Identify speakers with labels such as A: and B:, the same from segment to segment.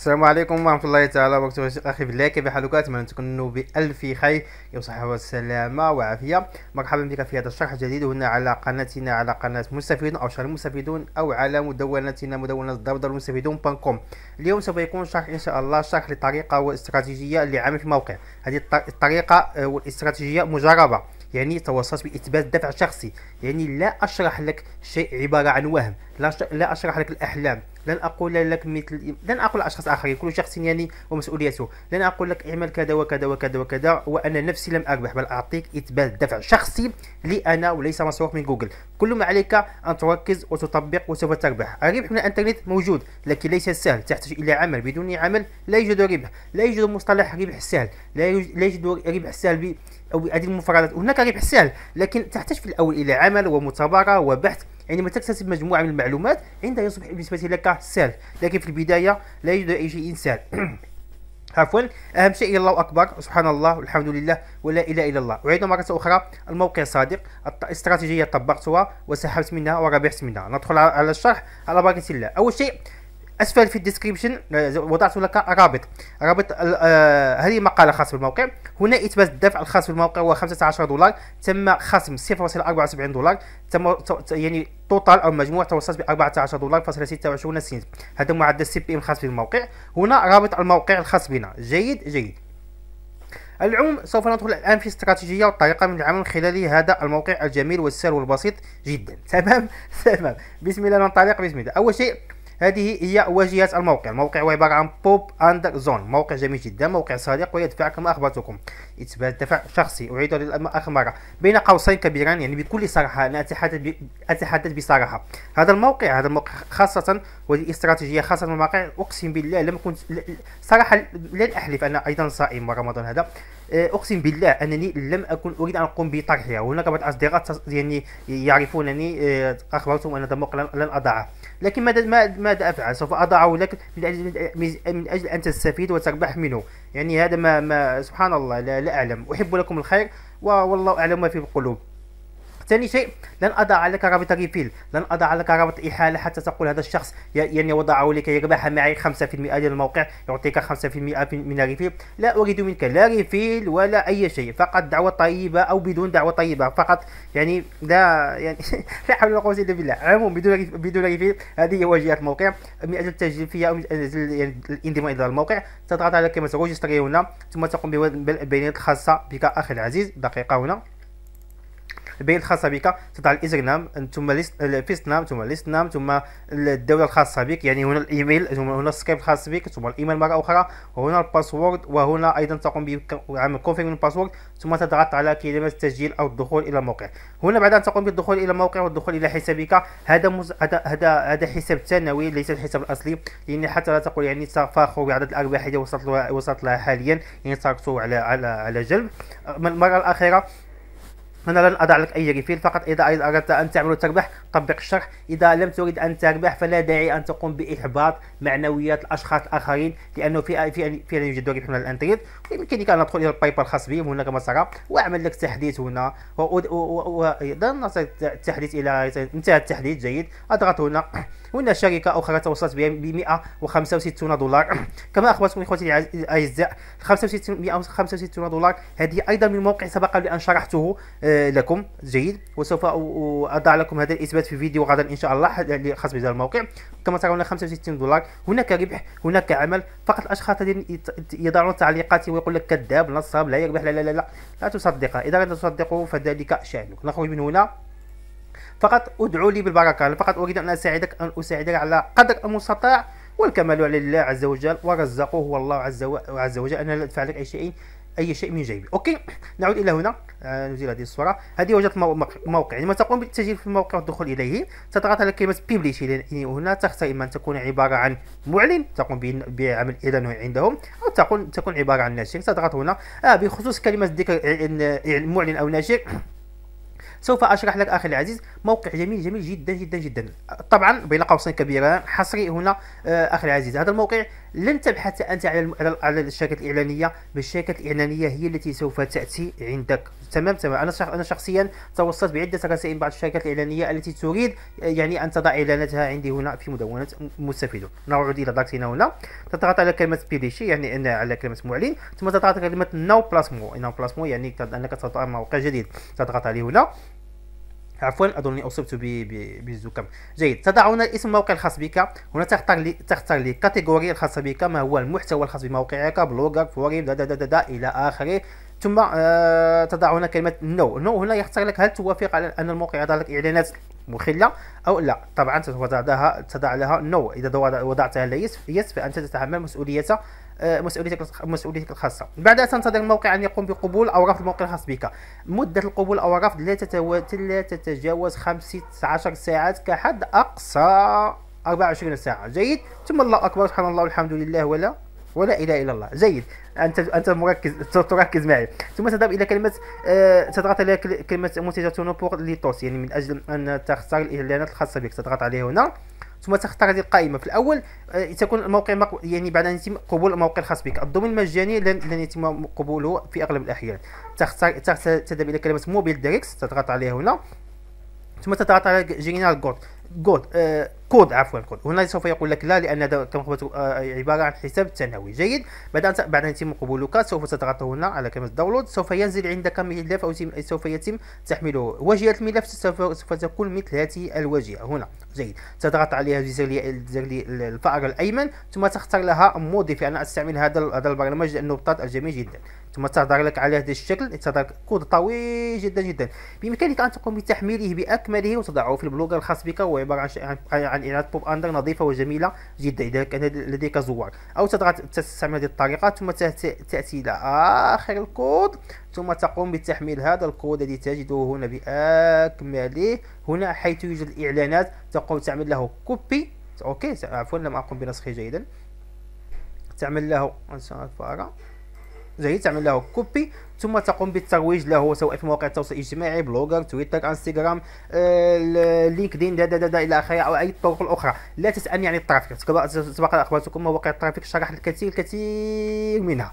A: السلام عليكم ورحمة الله تعالى وبركاته أخي في اللايك في أتمنى أن تكونوا بألف خير يوصح والسلامة وعافية مرحبا بك في هذا الشرح الجديد هنا على قناتنا على قناة مستفيدون أو شرح المستفيدون أو على مدونتنا مدونة دردر المستفيدون كوم اليوم سوف يكون شرح إن شاء الله شرح لطريقة واستراتيجية لعمل في الموقع هذه الطريقة آه، والاستراتيجية مجربة يعني تواصلت باثبات دفع شخصي يعني لا اشرح لك شيء عباره عن وهم لا, لا اشرح لك الاحلام لن اقول لك مثل لن اقول اشخاص اخرين كل شخص يعني ومسؤوليته لن اقول لك اعمل كذا وكذا وكذا وكذا وانا نفسي لم اربح بل اعطيك اثبات دفع شخصي لي انا وليس مصروف من جوجل كل ما عليك ان تركز وتطبق وسوف تربح الربح من الانترنت موجود لكن ليس سهل تحتاج الى عمل بدون عمل لا يوجد ربح لا يوجد مصطلح ربح سهل لا يوجد ربح سهل او هذه المفردات هناك ربح سهل لكن تحتاج في الاول الى عمل ومثابره وبحث عندما يعني تكتسب مجموعه من المعلومات عندها يصبح بالنسبه لك سهل لكن في البدايه لا يوجد اي شيء سهل عفوا اهم شيء الله اكبر سبحان الله والحمد لله ولا اله الا الله اعيد مره اخرى الموقع صادق الاستراتيجيه طبقتها وسحبت منها وربحت منها ندخل على الشرح على بركه الله اول شيء اسفل في الديسكريبشن وضعت لك رابط رابط آه، هذه مقاله خاصه بالموقع هنا اثبات الدفع الخاص بالموقع هو 15 دولار تم خصم 0.74 دولار تم يعني توتال او مجموع توصلت ب 14 دولار فاصلة 26 سنت هذا معدل السي بي ام الخاص بالموقع هنا رابط الموقع الخاص بنا جيد جيد العموم سوف ندخل الان في استراتيجيه وطريقه من العمل من خلال هذا الموقع الجميل والسهل والبسيط جدا تمام تمام بسم الله ننطلق بسم الله اول شيء هذه هي واجهة الموقع الموقع هو عبارة عن بوب اندر زون موقع جميل جدا موقع صادق ويدفع كما أخبرتكم إثبات دفع شخصي أعيد للآخر مرة بين قوسين كبيران يعني بكل صراحة أنا أتحدث أتحدث بصراحة هذا الموقع هذا الموقع خاصة وهذه استراتيجية خاصة المواقع أقسم بالله لم كنت صراحة لن أحلف أنا أيضا صائم رمضان هذا آه، اقسم بالله انني لم اكن اريد ان اقوم بطرحها هناك بعض الاصدقاء يعني يعرفونني آه، اخبرتهم ان هذا الموقع لن اضعه لكن ماذا ماذا افعل سوف اضعه لك من اجل من اجل ان تستفيد وتربح منه يعني هذا ما, ما سبحان الله لا, لا اعلم احب لكم الخير والله اعلم ما في القلوب ثاني شيء لن أضع لك رابط ريفيل لن أضع لك رابط إحالة حتى تقول هذا الشخص يعني وضعه لكي يربح معي 5% ديال الموقع يعطيك 5% من الريفيل لا أريد منك لا ريفيل ولا أي شيء فقط دعوة طيبة أو بدون دعوة طيبة فقط يعني لا يعني لا حول ولا قوة إلا بالله عموما بدون بدون ريفيل هذه هي واجهة الموقع من أجل التسجيل فيها أو من أجل يعني الانضمام إلى الموقع تضغط على كلمة روجستري هنا ثم تقوم بالبيانات الخاصه بك أخي العزيز دقيقة هنا البيئه الخاصه بك تضع نام ثم نام ثم ليست نام نعم، ثم الدوله الخاصه بك يعني هنا الايميل ثم هنا السكريب الخاص بك ثم الايميل مره اخرى وهنا الباسورد وهنا ايضا تقوم بعمل كونفيرم الباسورد ثم تضغط على كلمه تسجيل او الدخول الى الموقع هنا بعد ان تقوم بالدخول الى الموقع والدخول الى حسابك هذا مز... هذا هذا حساب ثانوي ليس الحساب الاصلي لان حتى لا تقول يعني فاخر بعدد الارباح اللي وصلت لها وصلت لها حاليا يعني تركته على على على جلب المره الاخيره هنا لن أضع لك أي ريفيل فقط إذا أردت أن تعمل تربح طبق الشرح إذا لم تريد أن تربح فلا داعي أن تقوم بإحباط معنويات الأشخاص الآخرين لأنه في في فعلا يوجد ربح من الأنتريد يمكنك أن تدخل إلى البايبال الخاص بهم هناك مسار وأعمل لك تحديث هنا وأيضا التحديث إلى انتهى التحديث جيد أضغط هنا وإن شركة أخرى توصلت ب 165 دولار كما أخبرتكم إخوتي الأعزاء 65 165 دولار هذه أيضا من موقع سبق لأن شرحته آه، لكم جيد وسوف أضع لكم هذا الإثبات في فيديو غدا إن شاء الله خاص بهذا الموقع كما ترون 65 دولار هناك ربح هناك عمل فقط الأشخاص الذين يضعون تعليقات ويقول لك كذاب نصاب لا يربح لا لا لا لا, لا تصدقه إذا لم تصدقه فذلك شأنك نخرج من هنا فقط ادعو لي بالبركه فقط اريد ان اساعدك ان اساعدك على قدر المستطاع والكمال لله عز وجل ورزقه هو الله عز, عز وجل انا لا ادفع لك اي شيء اي شيء من جيبي اوكي نعود الى هنا آه نزيل هذه الصوره هذه وجهه الموقع عندما يعني تقوم بالتسجيل في الموقع والدخول اليه تضغط على كلمه بيبليش هنا تختار اما ان تكون عباره عن معلن تقوم بعمل اعلان عندهم او تكون تكون عباره عن ناشر تضغط هنا آه بخصوص كلمه ذكر معلن او ناشر سوف اشرح لك اخي العزيز موقع جميل جميل جدا جدا جدا طبعا بين قوسين كبيره حصري هنا آه، اخي العزيز هذا الموقع لن تبحث أنت على على الشركات الإعلانية بل الإعلانية هي التي سوف تأتي عندك تمام تمام أنا أنا شخصيا توصلت بعدة رسائل بعض الشركات الإعلانية التي تريد آه، يعني أن تضع إعلاناتها عندي هنا في مدونة مستفيد نعود إلى دارتنا هنا تضغط على كلمة بيليشي يعني على كلمة معلن ثم تضغط على كلمة ناو بلاسمو ناو بلاسمو يعني أنك تضع موقع جديد تضغط عليه هنا عفوا اظني اصبت بالزكام جيد تضع هنا اسم الموقع الخاص بك هنا تختار لي تختار لي كاتيجوري الخاصه بك ما هو المحتوى الخاص بموقعك بلوجر فوريم دا دا دا دا دا الى اخره ثم آه تضع هنا كلمه نو no. نو no هنا يختار لك هل توافق على ان الموقع يضع لك اعلانات مخله او لا طبعا تضع لها تضع لها نو no. اذا وضعتها لا يس فانت تتحمل مسؤوليه آه، مسؤوليتك مسؤوليتك الخاصه بعدها تنتظر الموقع ان يقوم بقبول او رفض الموقع الخاص بك مده القبول او الرفض لا لا تتجاوز 15 ساعات كحد اقصى 24 ساعه جيد ثم الله اكبر سبحان الله والحمد لله ولا ولا اله الا الله جيد انت انت مركز تركز معي ثم تذهب الى كلمه أه تضغط على كلمه منتجاتون بور لي يعني من اجل ان تختار الاعلانات الخاصه بك تضغط عليه هنا ثم تختار هذه القائمه في الاول آه، تكون الموقع يعني بعد ان يتم قبول الموقع الخاص بك الدومين المجاني لن, لن يتم قبوله في اغلب الاحيان تختار تذهب الى كلمه موبيل دريكس تضغط عليها هنا ثم تضغط على جينيرال جود جود آه كود عفوا كود هنا سوف يقول لك لا لان تم آه، عباره عن حساب ثانوي جيد بعد أن بعد ان يتم قبولك سوف تضغط هنا على كلمه داونلود سوف ينزل عندك ملف او سوف يتم تحميله واجهه الملف سوف تكون مثل هذه الواجهه هنا جيد تضغط عليها زر الفأر الايمن ثم تختار لها موديفي انا استعمل هذا هذا البرنامج لانه بطاط جميل جدا ثم تظهر لك على هذا الشكل تظهر كود طويل جدا جدا بامكانك ان تقوم بتحميله باكمله وتضعه في البلوجر الخاص بك وهو عباره عن عن إعادة اندر نظيفة وجميلة جدا إذا كان لديك زوار أو تضغط تستعمل هذه الطريقة ثم تأتي إلى آخر الكود ثم تقوم بتحميل هذا الكود الذي تجده هنا بأكمله هنا حيث يوجد الإعلانات تقوم تعمل له كوبي أوكي عفوا لم أقم بنسخه جيدا تعمل له جيد تعمل له كوبي ثم تقوم بالترويج له سواء في مواقع التواصل الاجتماعي بلوجر تويتر انستغرام آه، لينكدين دا دا دا, دا الى اخره او اي طرق الاخرى لا تسالني عن الترافيك سبق اخبرتكم مواقع الترافيك شرحت الكثير الكثير منها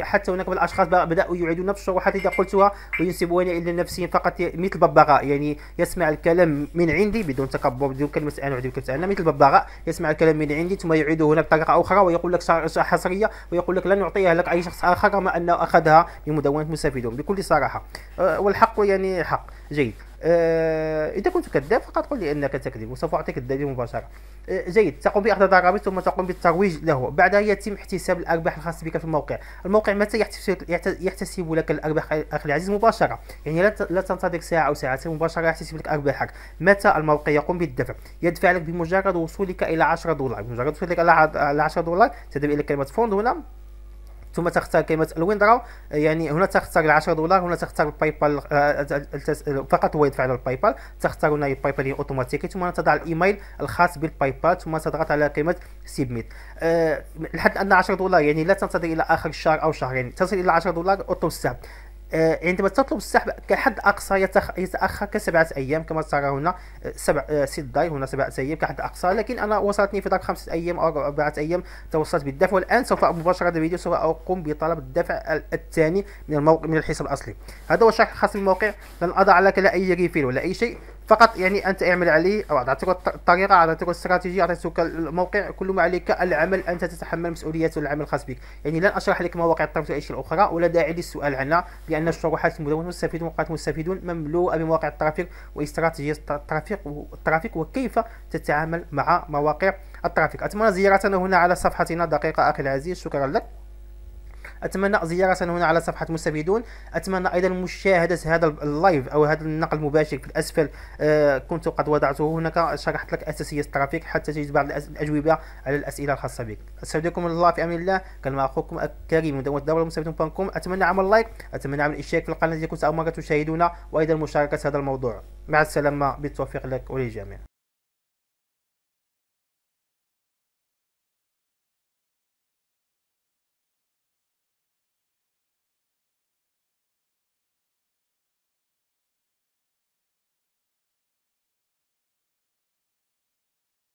A: حتى هناك من الاشخاص بداوا يعيدون نفس الشروحات اذا قلتها وينسبونها الى نفسهم فقط مثل ببغاء يعني يسمع الكلام من عندي بدون تكبر بدون كلمه انا وعندي انا مثل الببغاء يسمع الكلام من عندي ثم يعيده هناك بطريقه اخرى ويقول لك حصريه ويقول لك لن اعطيها لك اي شخص اخر كما انه اخذها من مكونات مستفيدون بكل صراحه أه، والحق يعني حق جيد أه، اذا كنت كذاب فقد قل لي انك تكذب وسوف اعطيك الدليل مباشره أه، جيد تقوم باخذ الرابط ثم تقوم بالترويج له بعدها يتم احتساب الارباح الخاصه بك في الموقع الموقع متى يحتسب لك الارباح اخي العزيز مباشره يعني لا تنتظر ساعه او ساعتين مباشره يحتسب لك ارباحك متى الموقع يقوم بالدفع يدفع لك بمجرد وصولك الى 10 دولار بمجرد وصولك الى 10 دولار تذهب الى كلمه فوند هنا نعم؟ ثم تختار كلمه الويندرا آه، يعني هنا تختار 10 دولار هنا تختار الباي بال آه، فقط هو يدفع على الباي بال تختار هنا الباي بال اوتوماتيكي ثم تضع الايميل الخاص بالباي بال ثم تضغط على كلمه سيبميت آه، لحد ان 10 دولار يعني لا تنتظر الى اخر الشهر او شهرين يعني تصل الى 10 دولار اوتو السحب آه عندما يعني تطلب السحب كحد أقصى يتخ... يتأخر كسبعة أيام كما ترى هنا آه، سبع آه ست داي هنا سبعة أيام كحد أقصى لكن أنا وصلتني في ظرف خمسة أيام أو أربعة أيام توصلت بالدفع والآن سوف مباشرة الفيديو سوف أقوم بطلب الدفع الثاني من الموقع من الحساب الأصلي هذا هو شرح خاص بالموقع لن أضع لك لا أي ريفيل ولا أي شيء فقط يعني انت اعمل عليه او اعطيتك الطريقه اعطيتك الاستراتيجيه اعطيتك الموقع كل ما عليك العمل انت تتحمل مسؤوليه العمل الخاص بك يعني لن اشرح لك مواقع الطرف اي شيء اخرى ولا داعي للسؤال عنها لان الشروحات المدونه مستفيدون وقعت المستفيدون مملوءه بمواقع الترافيك واستراتيجيه الترافيك الترافيق وكيف تتعامل مع مواقع الترافيك اتمنى زيارتنا هنا على صفحتنا دقيقه اخي العزيز شكرا لك اتمنى زيارة هنا على صفحة مستفيدون اتمنى ايضا مشاهدة هذا اللايف او هذا النقل المباشر في الاسفل آه كنت قد وضعته هناك شرحت لك اساسية الترافيك حتى تجد بعض الاجوبة على الاسئلة الخاصة بك استودعكم الله في امان الله كان مع اخوكم الكريم من دوله الدولة اتمنى عمل لايك اتمنى عمل اشتراك في القناة التي كنت اول مرة تشاهدونا وايضا مشاركة هذا الموضوع مع السلامة بالتوفيق لك وللجميع